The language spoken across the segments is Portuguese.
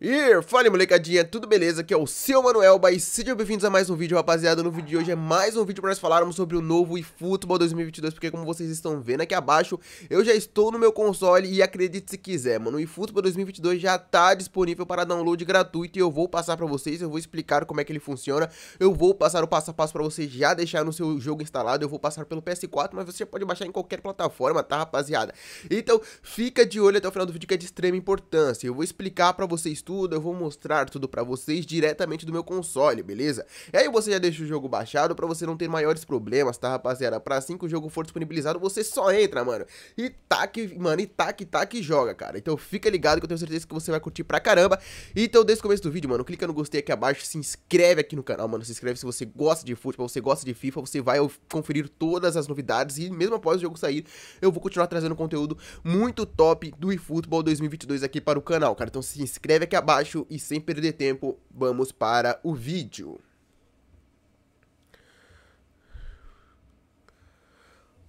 E fala molecadinha, tudo beleza? Aqui é o seu Manuel e sejam bem-vindos a mais um vídeo, rapaziada. No vídeo de hoje é mais um vídeo para nós falarmos sobre o novo eFootball 2022, porque como vocês estão vendo aqui abaixo, eu já estou no meu console e acredite se quiser, mano, o eFootball 2022 já está disponível para download gratuito e eu vou passar para vocês, eu vou explicar como é que ele funciona, eu vou passar o passo a passo para você já deixar no seu jogo instalado, eu vou passar pelo PS4, mas você pode baixar em qualquer plataforma, tá, rapaziada? Então, fica de olho até o final do vídeo que é de extrema importância, eu vou explicar para vocês tudo, eu vou mostrar tudo para vocês diretamente do meu console, beleza? E aí você já deixa o jogo baixado para você não ter maiores problemas, tá, rapaziada? Pra assim que o jogo for disponibilizado, você só entra, mano. E tac, mano, e tac, tac e joga, cara. Então fica ligado que eu tenho certeza que você vai curtir pra caramba. Então desde o começo do vídeo, mano, clica no gostei aqui abaixo, se inscreve aqui no canal, mano. Se inscreve se você gosta de futebol, se você gosta de FIFA, você vai conferir todas as novidades e mesmo após o jogo sair, eu vou continuar trazendo conteúdo muito top do eFootball 2022 aqui para o canal, cara. Então se inscreve aqui abaixo e sem perder tempo, vamos para o vídeo.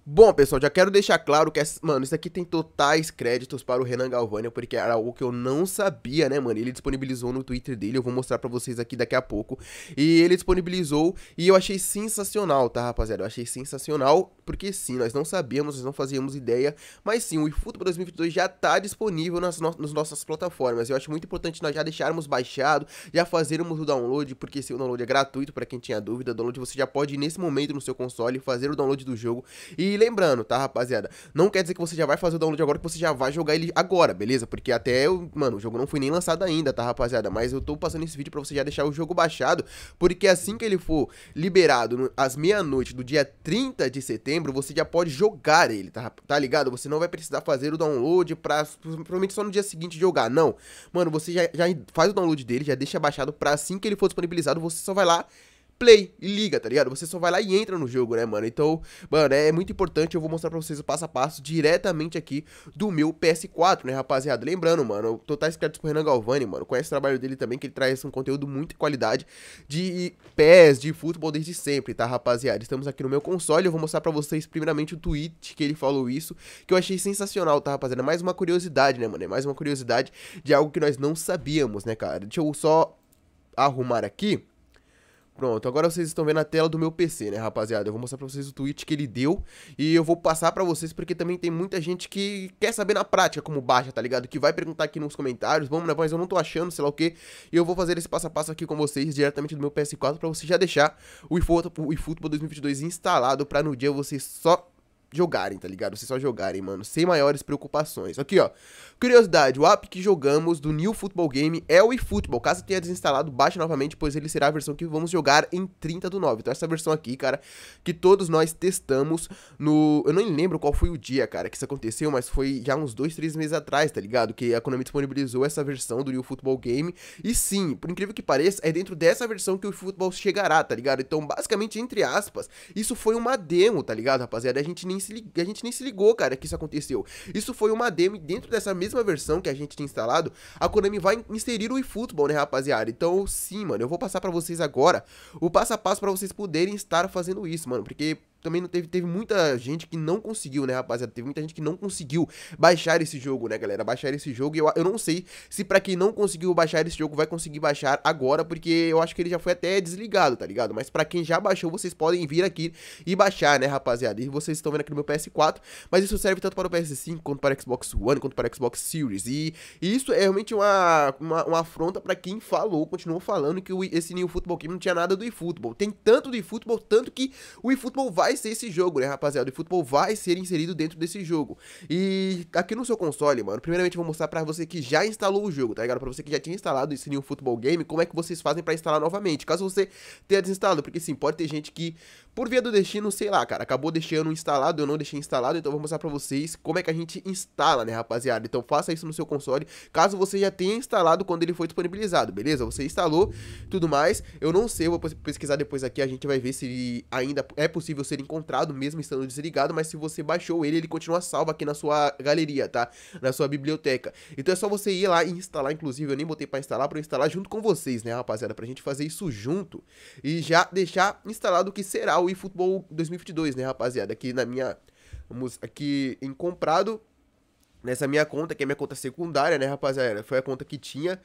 Bom, pessoal, já quero deixar claro que, mano, isso aqui tem totais créditos para o Renan Galvânia, porque era algo que eu não sabia, né, mano? Ele disponibilizou no Twitter dele, eu vou mostrar para vocês aqui daqui a pouco. E ele disponibilizou e eu achei sensacional, tá, rapaziada? Eu achei sensacional, porque sim, nós não sabíamos, nós não fazíamos ideia, mas sim, o eFootball 2022 já tá disponível nas, no nas nossas plataformas. Eu acho muito importante nós já deixarmos baixado, já fazermos o download, porque esse download é gratuito para quem tinha dúvida. download você já pode ir nesse momento no seu console, fazer o download do jogo e lembrando, tá, rapaziada? Não quer dizer que você já vai fazer o download agora, que você já vai jogar ele agora, beleza? Porque até, eu, mano, o jogo não foi nem lançado ainda, tá, rapaziada? Mas eu tô passando esse vídeo pra você já deixar o jogo baixado, porque assim que ele for liberado no, às meia-noite do dia 30 de setembro, você já pode jogar ele, tá, tá ligado? Você não vai precisar fazer o download pra, provavelmente só no dia seguinte jogar, não. Mano, você já, já faz o download dele, já deixa baixado pra assim que ele for disponibilizado, você só vai lá play e liga, tá ligado? Você só vai lá e entra no jogo, né, mano? Então, mano, é muito importante, eu vou mostrar pra vocês o passo a passo diretamente aqui do meu PS4, né, rapaziada? Lembrando, mano, totais créditos pro Renan Galvani, mano, conhece o trabalho dele também, que ele traz um conteúdo muito de qualidade de pés, de futebol desde sempre, tá, rapaziada? Estamos aqui no meu console, eu vou mostrar pra vocês primeiramente o tweet que ele falou isso, que eu achei sensacional, tá, rapaziada? Mais uma curiosidade, né, mano? É mais uma curiosidade de algo que nós não sabíamos, né, cara? Deixa eu só arrumar aqui Pronto, agora vocês estão vendo a tela do meu PC, né, rapaziada? Eu vou mostrar pra vocês o tweet que ele deu e eu vou passar pra vocês porque também tem muita gente que quer saber na prática como baixa, tá ligado? Que vai perguntar aqui nos comentários, vamos, né, mas eu não tô achando, sei lá o que. E eu vou fazer esse passo a passo aqui com vocês diretamente do meu PS4 pra você já deixar o eFootball 2022 instalado pra no dia você só jogarem, tá ligado? Vocês só jogarem, mano, sem maiores preocupações. Aqui, ó. Curiosidade, o app que jogamos do New Football Game é o eFootball. Caso tenha desinstalado, baixe novamente, pois ele será a versão que vamos jogar em 30 do 9. Então essa versão aqui, cara, que todos nós testamos no... Eu nem lembro qual foi o dia, cara, que isso aconteceu, mas foi já uns 2, 3 meses atrás, tá ligado? Que a Konami disponibilizou essa versão do New Football Game. E sim, por incrível que pareça, é dentro dessa versão que o eFootball chegará, tá ligado? Então, basicamente, entre aspas, isso foi uma demo, tá ligado, rapaziada? A gente nem se a gente nem se ligou, cara, que isso aconteceu. Isso foi uma demo dentro dessa mesma versão que a gente tinha instalado. A Konami vai inserir o eFootball, né, rapaziada? Então, sim, mano, eu vou passar para vocês agora o passo a passo para vocês poderem estar fazendo isso, mano, porque também não teve, teve muita gente que não conseguiu, né, rapaziada? Teve muita gente que não conseguiu baixar esse jogo, né, galera? Baixar esse jogo. Eu, eu não sei se para quem não conseguiu baixar esse jogo vai conseguir baixar agora, porque eu acho que ele já foi até desligado, tá ligado? Mas para quem já baixou, vocês podem vir aqui e baixar, né, rapaziada? E vocês estão vendo aqui no meu PS4, mas isso serve tanto para o PS5, quanto para o Xbox One, quanto para o Xbox Series. E, e isso é realmente uma, uma, uma afronta para quem falou, continuou falando que o, esse New Football Game não tinha nada do eFootball. Tem tanto do eFootball, tanto que o eFootball vai vai ser esse jogo, né, rapaziada? O futebol vai ser inserido dentro desse jogo. E aqui no seu console, mano, primeiramente eu vou mostrar pra você que já instalou o jogo, tá ligado? Pra você que já tinha instalado esse New Football Game, como é que vocês fazem pra instalar novamente? Caso você tenha desinstalado, porque sim, pode ter gente que, por via do destino, sei lá, cara, acabou deixando instalado, eu não deixei instalado, então eu vou mostrar pra vocês como é que a gente instala, né, rapaziada? Então faça isso no seu console, caso você já tenha instalado quando ele foi disponibilizado, beleza? Você instalou, tudo mais, eu não sei, eu vou pesquisar depois aqui, a gente vai ver se ainda é possível ser ser encontrado mesmo estando desligado, mas se você baixou ele, ele continua salvo aqui na sua galeria, tá? Na sua biblioteca. Então é só você ir lá e instalar, inclusive eu nem botei para instalar, para instalar junto com vocês, né, rapaziada, pra gente fazer isso junto e já deixar instalado o que será o eFootball 2022, né, rapaziada, aqui na minha vamos aqui em comprado nessa minha conta, que é minha conta secundária, né, rapaziada? Foi a conta que tinha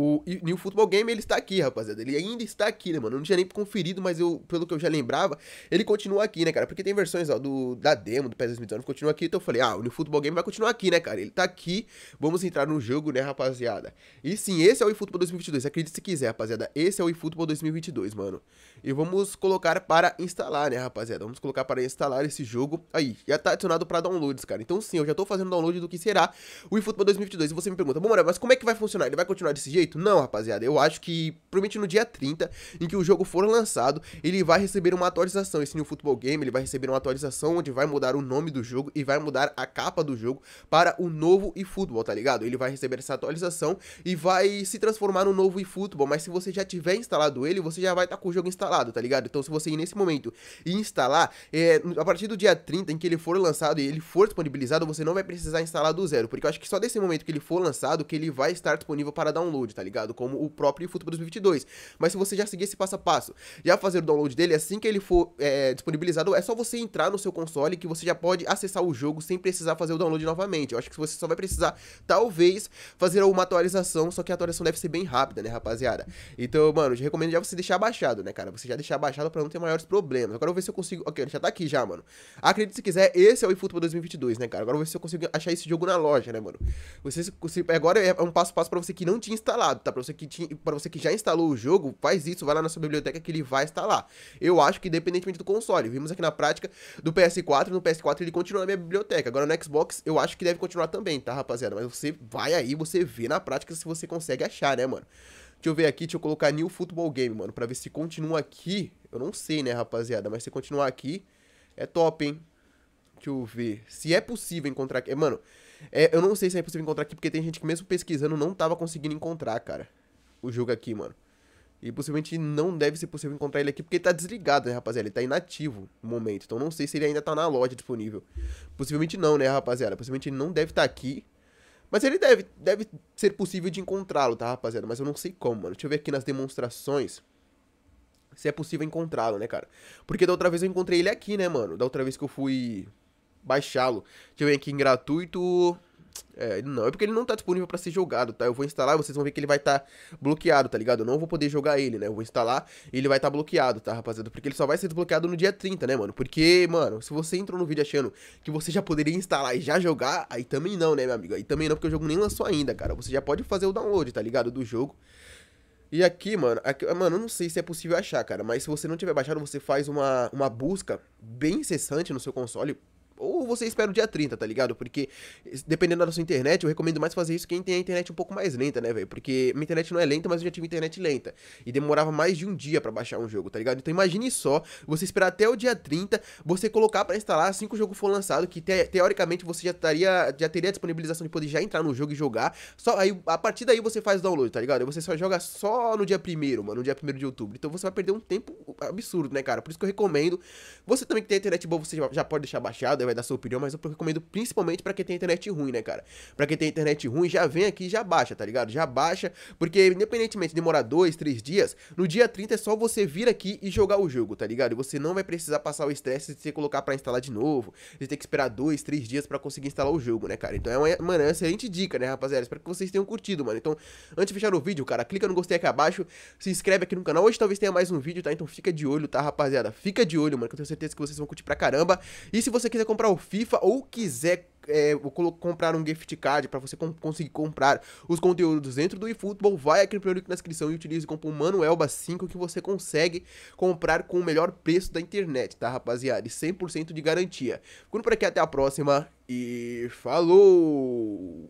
o New Football Game, ele está aqui, rapaziada. Ele ainda está aqui, né, mano? Eu não tinha nem conferido, mas eu, pelo que eu já lembrava, ele continua aqui, né, cara? Porque tem versões, ó, do, da demo, do PES 2019, continua aqui. Então eu falei, ah, o New Football Game vai continuar aqui, né, cara? Ele tá aqui, vamos entrar no jogo, né, rapaziada? E sim, esse é o eFootball 2022, acredite se quiser, rapaziada. Esse é o eFootball 2022, mano. E vamos colocar para instalar, né, rapaziada? Vamos colocar para instalar esse jogo. Aí, já tá adicionado para downloads, cara. Então sim, eu já tô fazendo download do que será o eFootball 2022. E você me pergunta, bom, mas como é que vai funcionar? Ele vai continuar desse jeito? Não, rapaziada, eu acho que provavelmente no dia 30, em que o jogo for lançado, ele vai receber uma atualização. Esse New Football Game, ele vai receber uma atualização onde vai mudar o nome do jogo e vai mudar a capa do jogo para o novo eFootball, tá ligado? Ele vai receber essa atualização e vai se transformar no novo eFootball, mas se você já tiver instalado ele, você já vai estar tá com o jogo instalado, tá ligado? Então se você ir nesse momento e instalar, é, a partir do dia 30, em que ele for lançado e ele for disponibilizado, você não vai precisar instalar do zero, porque eu acho que só desse momento que ele for lançado que ele vai estar disponível para download download, tá ligado? Como o próprio Futuro 2022. Mas se você já seguir esse passo a passo, já fazer o download dele, assim que ele for é, disponibilizado, é só você entrar no seu console que você já pode acessar o jogo sem precisar fazer o download novamente. Eu acho que você só vai precisar, talvez, fazer uma atualização, só que a atualização deve ser bem rápida, né, rapaziada? Então, mano, eu recomendo já você deixar baixado, né, cara? Você já deixar baixado pra não ter maiores problemas. Agora eu vou ver se eu consigo... Ok, já tá aqui já, mano. Acredito se quiser, esse é o eFootball 2022, né, cara? Agora eu vou ver se eu consigo achar esse jogo na loja, né, mano? Vocês... Agora é um passo a passo pra você que não tinha instalado instalado, tá? Pra você, que ti, pra você que já instalou o jogo, faz isso, vai lá na sua biblioteca que ele vai instalar. Eu acho que independentemente do console, vimos aqui na prática do PS4, no PS4 ele continua na minha biblioteca. Agora no Xbox eu acho que deve continuar também, tá, rapaziada? Mas você vai aí, você vê na prática se você consegue achar, né, mano? Deixa eu ver aqui, deixa eu colocar New Football Game, mano, pra ver se continua aqui. Eu não sei, né, rapaziada, mas se continuar aqui, é top, hein? Deixa eu ver. Se é possível encontrar aqui. Mano, é, eu não sei se é possível encontrar aqui, porque tem gente que mesmo pesquisando não tava conseguindo encontrar, cara. O jogo aqui, mano. E possivelmente não deve ser possível encontrar ele aqui, porque ele tá desligado, né, rapaziada? Ele tá inativo no momento. Então não sei se ele ainda tá na loja disponível. Possivelmente não, né, rapaziada? Possivelmente ele não deve estar tá aqui. Mas ele deve, deve ser possível de encontrá-lo, tá, rapaziada? Mas eu não sei como, mano. Deixa eu ver aqui nas demonstrações se é possível encontrá-lo, né, cara? Porque da outra vez eu encontrei ele aqui, né, mano? Da outra vez que eu fui baixá-lo. Deixa eu ver aqui em gratuito. É, não, é porque ele não tá disponível para ser jogado, tá? Eu vou instalar e vocês vão ver que ele vai estar tá bloqueado, tá ligado? Eu não vou poder jogar ele, né? Eu vou instalar e ele vai estar tá bloqueado, tá, rapaziada? Porque ele só vai ser desbloqueado no dia 30, né, mano? Porque, mano, se você entrou no vídeo achando que você já poderia instalar e já jogar, aí também não, né, meu amigo? Aí também não, porque o jogo nem lançou ainda, cara. Você já pode fazer o download, tá ligado? Do jogo. E aqui, mano, aqui, mano, eu não sei se é possível achar, cara, mas se você não tiver baixado, você faz uma, uma busca bem incessante no seu console ou você espera o dia 30, tá ligado? Porque dependendo da sua internet, eu recomendo mais fazer isso quem tem a internet um pouco mais lenta, né, velho? Porque minha internet não é lenta, mas eu já tive internet lenta. E demorava mais de um dia para baixar um jogo, tá ligado? Então imagine só, você esperar até o dia 30, você colocar para instalar assim que o jogo for lançado, que te, teoricamente você já, estaria, já teria a disponibilização de poder já entrar no jogo e jogar. Só aí, a partir daí você faz o download, tá ligado? Você só joga só no dia 1 mano, no dia 1 de outubro. Então você vai perder um tempo absurdo, né, cara? Por isso que eu recomendo. Você também que tem internet boa, você já pode deixar baixado, é vai dar sua opinião, mas eu recomendo principalmente para quem tem internet ruim, né, cara? Para quem tem internet ruim, já vem aqui e já baixa, tá ligado? Já baixa, porque independentemente de demorar dois, três dias, no dia 30 é só você vir aqui e jogar o jogo, tá ligado? E você não vai precisar passar o estresse de você colocar para instalar de novo, de ter que esperar dois, três dias para conseguir instalar o jogo, né, cara? Então é uma, mano, é uma excelente dica, né, rapaziada? Espero que vocês tenham curtido, mano. Então, antes de fechar o vídeo, cara, clica no gostei aqui abaixo, se inscreve aqui no canal. Hoje talvez tenha mais um vídeo, tá? Então fica de olho, tá, rapaziada? Fica de olho, mano, que eu tenho certeza que vocês vão curtir pra caramba. E se você quiser comprar comprar o FIFA ou quiser é, comprar um gift card para você conseguir comprar os conteúdos dentro do eFootball, vai aqui no primeiro link na descrição e utilize o cupom MANOELBA5 que você consegue comprar com o melhor preço da internet, tá rapaziada? E 100% de garantia. Ficando por aqui, até a próxima e falou!